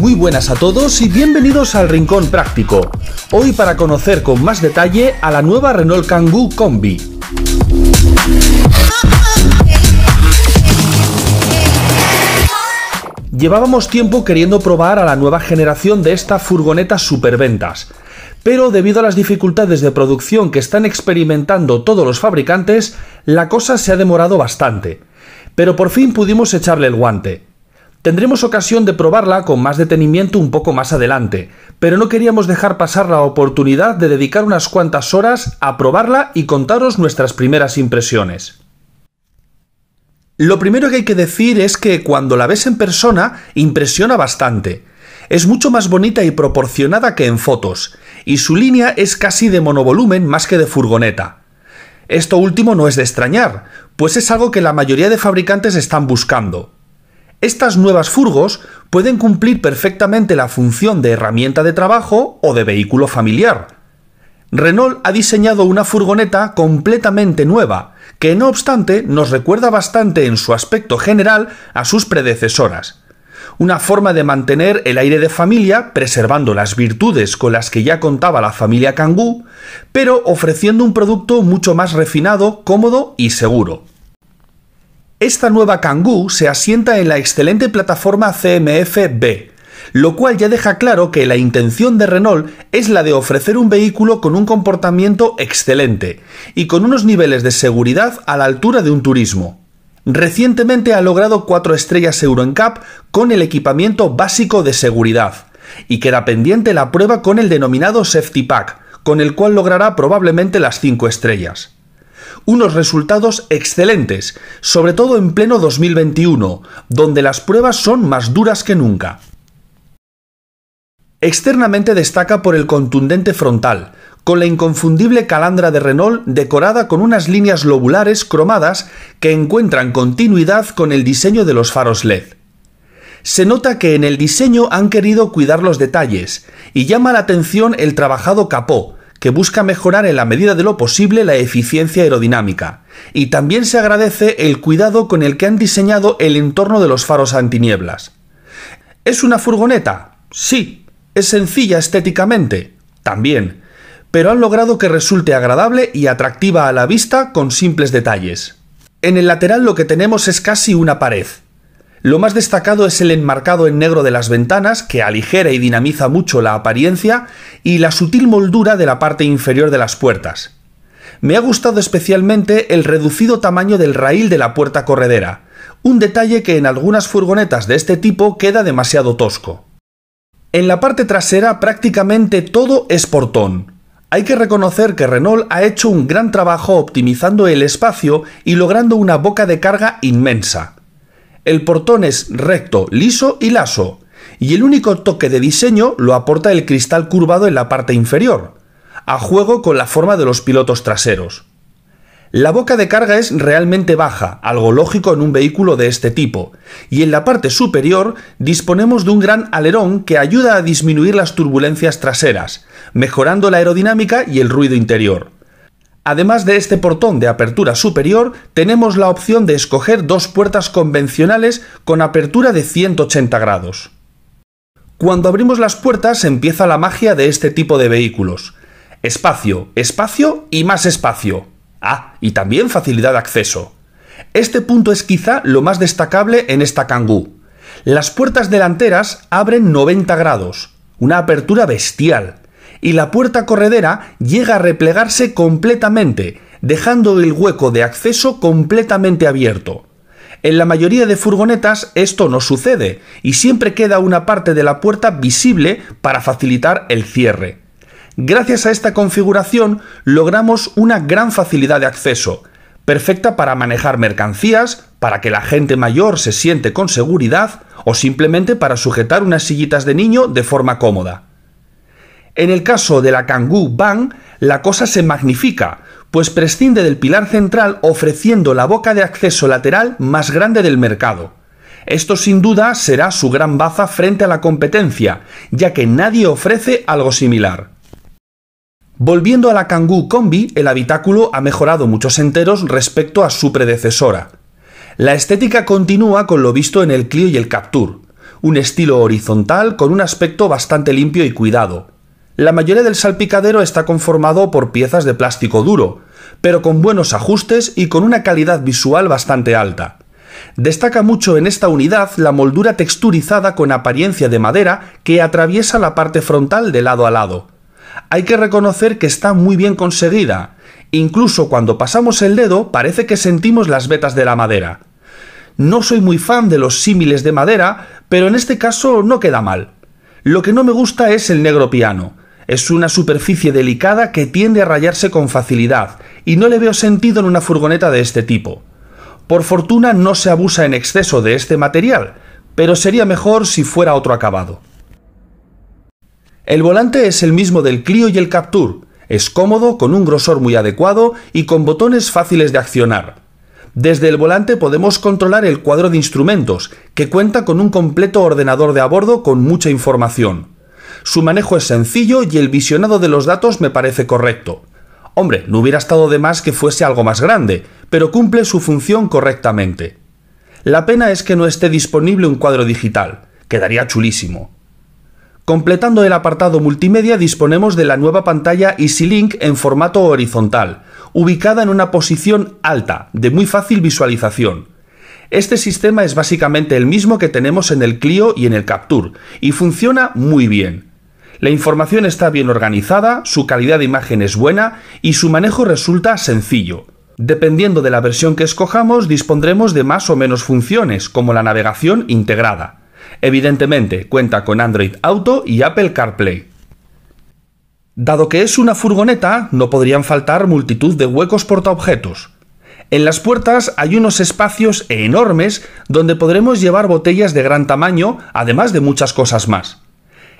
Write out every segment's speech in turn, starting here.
Muy buenas a todos y bienvenidos al Rincón Práctico. Hoy para conocer con más detalle a la nueva Renault Kangoo Combi. Llevábamos tiempo queriendo probar a la nueva generación de esta furgoneta superventas, pero debido a las dificultades de producción que están experimentando todos los fabricantes, la cosa se ha demorado bastante pero por fin pudimos echarle el guante. Tendremos ocasión de probarla con más detenimiento un poco más adelante, pero no queríamos dejar pasar la oportunidad de dedicar unas cuantas horas a probarla y contaros nuestras primeras impresiones. Lo primero que hay que decir es que cuando la ves en persona impresiona bastante. Es mucho más bonita y proporcionada que en fotos, y su línea es casi de monovolumen más que de furgoneta. Esto último no es de extrañar, pues es algo que la mayoría de fabricantes están buscando. Estas nuevas furgos pueden cumplir perfectamente la función de herramienta de trabajo o de vehículo familiar. Renault ha diseñado una furgoneta completamente nueva, que no obstante nos recuerda bastante en su aspecto general a sus predecesoras una forma de mantener el aire de familia preservando las virtudes con las que ya contaba la familia Kangoo, pero ofreciendo un producto mucho más refinado, cómodo y seguro. Esta nueva Kangoo se asienta en la excelente plataforma CMF-B, lo cual ya deja claro que la intención de Renault es la de ofrecer un vehículo con un comportamiento excelente y con unos niveles de seguridad a la altura de un turismo. Recientemente ha logrado 4 estrellas Euro en con el equipamiento básico de seguridad y queda pendiente la prueba con el denominado Safety Pack, con el cual logrará probablemente las 5 estrellas. Unos resultados excelentes, sobre todo en pleno 2021, donde las pruebas son más duras que nunca. Externamente destaca por el contundente frontal, con la inconfundible calandra de Renault decorada con unas líneas lobulares cromadas que encuentran continuidad con el diseño de los faros LED. Se nota que en el diseño han querido cuidar los detalles y llama la atención el trabajado capó, que busca mejorar en la medida de lo posible la eficiencia aerodinámica, y también se agradece el cuidado con el que han diseñado el entorno de los faros antinieblas. ¿Es una furgoneta? Sí. ¿Es sencilla estéticamente? También pero han logrado que resulte agradable y atractiva a la vista con simples detalles. En el lateral lo que tenemos es casi una pared. Lo más destacado es el enmarcado en negro de las ventanas, que aligera y dinamiza mucho la apariencia, y la sutil moldura de la parte inferior de las puertas. Me ha gustado especialmente el reducido tamaño del raíl de la puerta corredera, un detalle que en algunas furgonetas de este tipo queda demasiado tosco. En la parte trasera prácticamente todo es portón, hay que reconocer que Renault ha hecho un gran trabajo optimizando el espacio y logrando una boca de carga inmensa. El portón es recto, liso y laso, y el único toque de diseño lo aporta el cristal curvado en la parte inferior, a juego con la forma de los pilotos traseros. La boca de carga es realmente baja, algo lógico en un vehículo de este tipo, y en la parte superior disponemos de un gran alerón que ayuda a disminuir las turbulencias traseras, mejorando la aerodinámica y el ruido interior. Además de este portón de apertura superior, tenemos la opción de escoger dos puertas convencionales con apertura de 180 grados. Cuando abrimos las puertas empieza la magia de este tipo de vehículos. Espacio, espacio y más espacio. Ah, y también facilidad de acceso. Este punto es quizá lo más destacable en esta Kangoo. Las puertas delanteras abren 90 grados, una apertura bestial, y la puerta corredera llega a replegarse completamente, dejando el hueco de acceso completamente abierto. En la mayoría de furgonetas esto no sucede y siempre queda una parte de la puerta visible para facilitar el cierre. Gracias a esta configuración logramos una gran facilidad de acceso, perfecta para manejar mercancías, para que la gente mayor se siente con seguridad o simplemente para sujetar unas sillitas de niño de forma cómoda. En el caso de la Kangoo Bang, la cosa se magnifica, pues prescinde del pilar central ofreciendo la boca de acceso lateral más grande del mercado. Esto sin duda será su gran baza frente a la competencia, ya que nadie ofrece algo similar. Volviendo a la Kangoo Combi, el habitáculo ha mejorado muchos enteros respecto a su predecesora. La estética continúa con lo visto en el Clio y el Capture, un estilo horizontal con un aspecto bastante limpio y cuidado. La mayoría del salpicadero está conformado por piezas de plástico duro, pero con buenos ajustes y con una calidad visual bastante alta. Destaca mucho en esta unidad la moldura texturizada con apariencia de madera que atraviesa la parte frontal de lado a lado hay que reconocer que está muy bien conseguida. Incluso cuando pasamos el dedo parece que sentimos las vetas de la madera. No soy muy fan de los símiles de madera, pero en este caso no queda mal. Lo que no me gusta es el negro piano. Es una superficie delicada que tiende a rayarse con facilidad, y no le veo sentido en una furgoneta de este tipo. Por fortuna no se abusa en exceso de este material, pero sería mejor si fuera otro acabado. El volante es el mismo del Clio y el Captur. Es cómodo, con un grosor muy adecuado y con botones fáciles de accionar. Desde el volante podemos controlar el cuadro de instrumentos, que cuenta con un completo ordenador de a bordo con mucha información. Su manejo es sencillo y el visionado de los datos me parece correcto. Hombre, no hubiera estado de más que fuese algo más grande, pero cumple su función correctamente. La pena es que no esté disponible un cuadro digital, quedaría chulísimo. Completando el apartado multimedia disponemos de la nueva pantalla EasyLink en formato horizontal, ubicada en una posición alta, de muy fácil visualización. Este sistema es básicamente el mismo que tenemos en el Clio y en el Capture, y funciona muy bien. La información está bien organizada, su calidad de imagen es buena y su manejo resulta sencillo. Dependiendo de la versión que escojamos, dispondremos de más o menos funciones, como la navegación integrada. Evidentemente cuenta con Android Auto y Apple CarPlay. Dado que es una furgoneta, no podrían faltar multitud de huecos portaobjetos. En las puertas hay unos espacios enormes donde podremos llevar botellas de gran tamaño, además de muchas cosas más.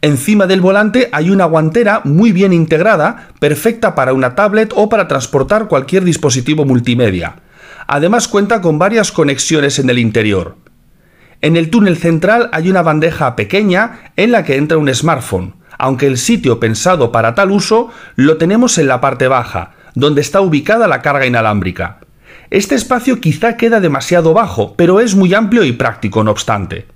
Encima del volante hay una guantera muy bien integrada, perfecta para una tablet o para transportar cualquier dispositivo multimedia. Además cuenta con varias conexiones en el interior. En el túnel central hay una bandeja pequeña en la que entra un smartphone, aunque el sitio pensado para tal uso lo tenemos en la parte baja, donde está ubicada la carga inalámbrica. Este espacio quizá queda demasiado bajo, pero es muy amplio y práctico no obstante.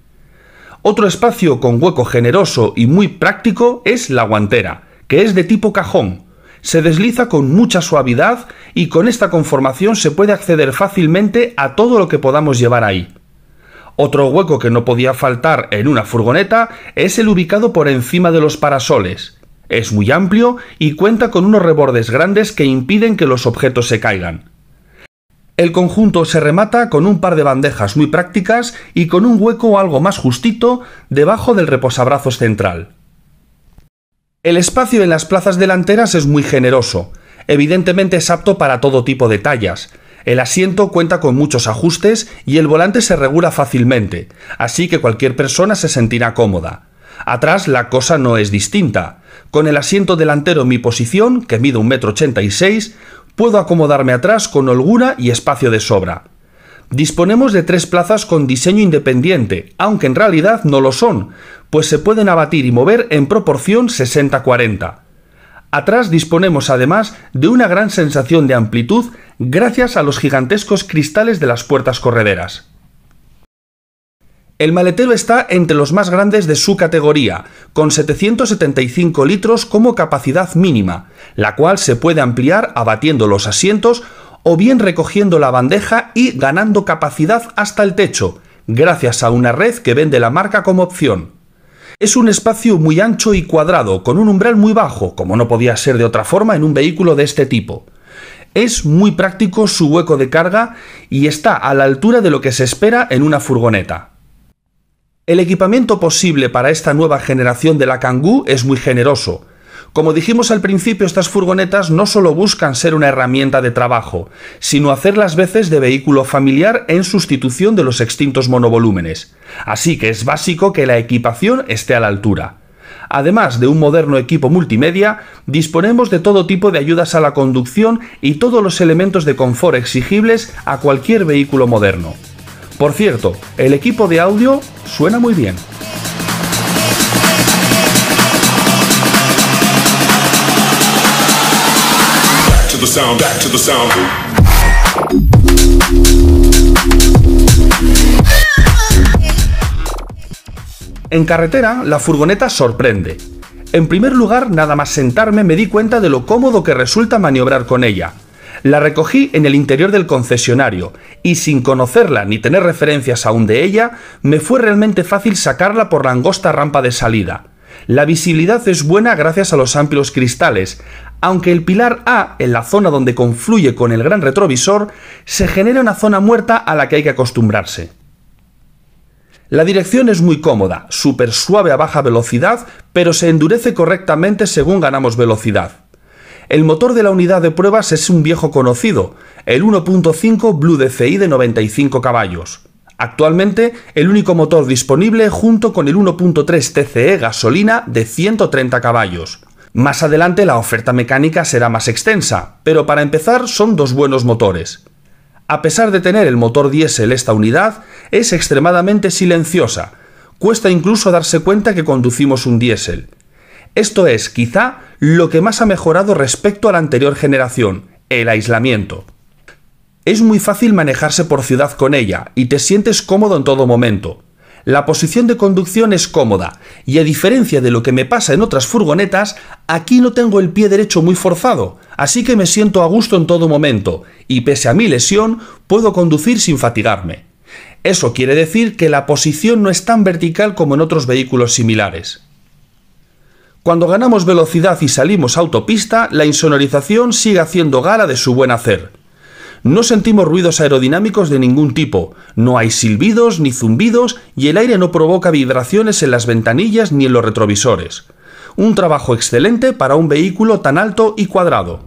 Otro espacio con hueco generoso y muy práctico es la guantera, que es de tipo cajón. Se desliza con mucha suavidad y con esta conformación se puede acceder fácilmente a todo lo que podamos llevar ahí. Otro hueco que no podía faltar en una furgoneta es el ubicado por encima de los parasoles. Es muy amplio y cuenta con unos rebordes grandes que impiden que los objetos se caigan. El conjunto se remata con un par de bandejas muy prácticas y con un hueco algo más justito debajo del reposabrazos central. El espacio en las plazas delanteras es muy generoso, evidentemente es apto para todo tipo de tallas, el asiento cuenta con muchos ajustes y el volante se regula fácilmente, así que cualquier persona se sentirá cómoda. Atrás la cosa no es distinta. Con el asiento delantero en mi posición, que mide 1,86 m, puedo acomodarme atrás con holgura y espacio de sobra. Disponemos de tres plazas con diseño independiente, aunque en realidad no lo son, pues se pueden abatir y mover en proporción 60-40. Atrás disponemos además de una gran sensación de amplitud gracias a los gigantescos cristales de las puertas correderas. El maletero está entre los más grandes de su categoría, con 775 litros como capacidad mínima, la cual se puede ampliar abatiendo los asientos o bien recogiendo la bandeja y ganando capacidad hasta el techo, gracias a una red que vende la marca como opción. Es un espacio muy ancho y cuadrado, con un umbral muy bajo, como no podía ser de otra forma en un vehículo de este tipo. Es muy práctico su hueco de carga y está a la altura de lo que se espera en una furgoneta. El equipamiento posible para esta nueva generación de la Kangoo es muy generoso, como dijimos al principio, estas furgonetas no solo buscan ser una herramienta de trabajo, sino hacer las veces de vehículo familiar en sustitución de los extintos monovolúmenes. Así que es básico que la equipación esté a la altura. Además de un moderno equipo multimedia, disponemos de todo tipo de ayudas a la conducción y todos los elementos de confort exigibles a cualquier vehículo moderno. Por cierto, el equipo de audio suena muy bien. En carretera, la furgoneta sorprende. En primer lugar, nada más sentarme me di cuenta de lo cómodo que resulta maniobrar con ella. La recogí en el interior del concesionario y sin conocerla ni tener referencias aún de ella, me fue realmente fácil sacarla por la angosta rampa de salida. La visibilidad es buena gracias a los amplios cristales, aunque el pilar A, en la zona donde confluye con el gran retrovisor, se genera una zona muerta a la que hay que acostumbrarse. La dirección es muy cómoda, súper suave a baja velocidad, pero se endurece correctamente según ganamos velocidad. El motor de la unidad de pruebas es un viejo conocido, el 1.5 Blue DCI de 95 caballos. Actualmente, el único motor disponible junto con el 1.3 TCE gasolina de 130 caballos. Más adelante la oferta mecánica será más extensa, pero para empezar son dos buenos motores. A pesar de tener el motor diésel esta unidad, es extremadamente silenciosa, cuesta incluso darse cuenta que conducimos un diésel. Esto es, quizá, lo que más ha mejorado respecto a la anterior generación, el aislamiento. Es muy fácil manejarse por ciudad con ella y te sientes cómodo en todo momento. La posición de conducción es cómoda y a diferencia de lo que me pasa en otras furgonetas, aquí no tengo el pie derecho muy forzado, así que me siento a gusto en todo momento y pese a mi lesión puedo conducir sin fatigarme. Eso quiere decir que la posición no es tan vertical como en otros vehículos similares. Cuando ganamos velocidad y salimos autopista, la insonorización sigue haciendo gala de su buen hacer. No sentimos ruidos aerodinámicos de ningún tipo, no hay silbidos ni zumbidos y el aire no provoca vibraciones en las ventanillas ni en los retrovisores. Un trabajo excelente para un vehículo tan alto y cuadrado.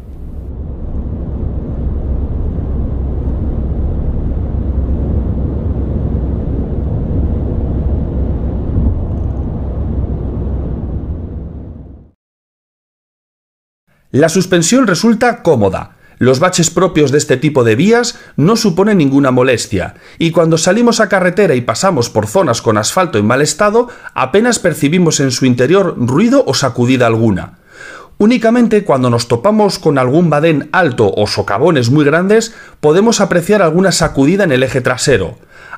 La suspensión resulta cómoda, los baches propios de este tipo de vías no suponen ninguna molestia, y cuando salimos a carretera y pasamos por zonas con asfalto en mal estado, apenas percibimos en su interior ruido o sacudida alguna. Únicamente cuando nos topamos con algún badén alto o socavones muy grandes, podemos apreciar alguna sacudida en el eje trasero,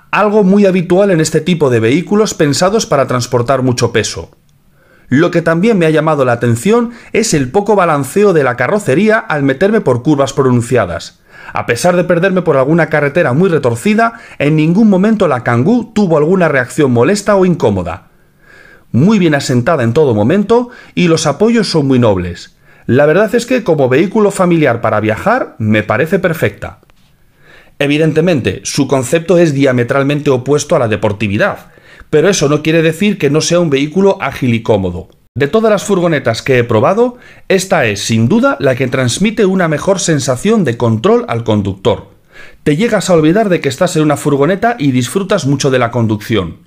algo muy habitual en este tipo de vehículos pensados para transportar mucho peso. Lo que también me ha llamado la atención es el poco balanceo de la carrocería al meterme por curvas pronunciadas. A pesar de perderme por alguna carretera muy retorcida, en ningún momento la Kangoo tuvo alguna reacción molesta o incómoda. Muy bien asentada en todo momento y los apoyos son muy nobles. La verdad es que como vehículo familiar para viajar me parece perfecta. Evidentemente, su concepto es diametralmente opuesto a la deportividad, pero eso no quiere decir que no sea un vehículo ágil y cómodo. De todas las furgonetas que he probado, esta es sin duda la que transmite una mejor sensación de control al conductor. Te llegas a olvidar de que estás en una furgoneta y disfrutas mucho de la conducción.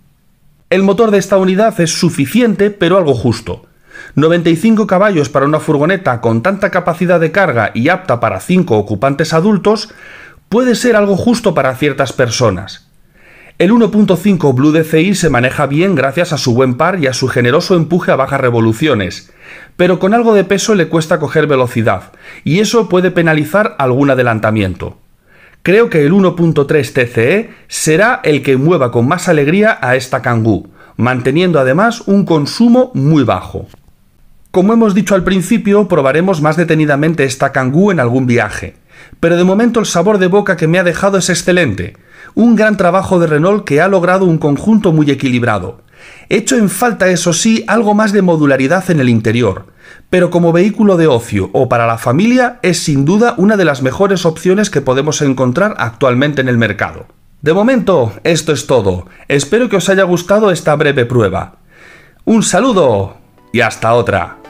El motor de esta unidad es suficiente pero algo justo. 95 caballos para una furgoneta con tanta capacidad de carga y apta para 5 ocupantes adultos puede ser algo justo para ciertas personas. El 1.5 Blue DCI se maneja bien gracias a su buen par y a su generoso empuje a bajas revoluciones, pero con algo de peso le cuesta coger velocidad, y eso puede penalizar algún adelantamiento. Creo que el 1.3 TCE será el que mueva con más alegría a esta Kangoo, manteniendo además un consumo muy bajo. Como hemos dicho al principio, probaremos más detenidamente esta Kangoo en algún viaje, pero de momento el sabor de boca que me ha dejado es excelente, un gran trabajo de Renault que ha logrado un conjunto muy equilibrado. Hecho en falta, eso sí, algo más de modularidad en el interior, pero como vehículo de ocio o para la familia es sin duda una de las mejores opciones que podemos encontrar actualmente en el mercado. De momento, esto es todo. Espero que os haya gustado esta breve prueba. Un saludo y hasta otra.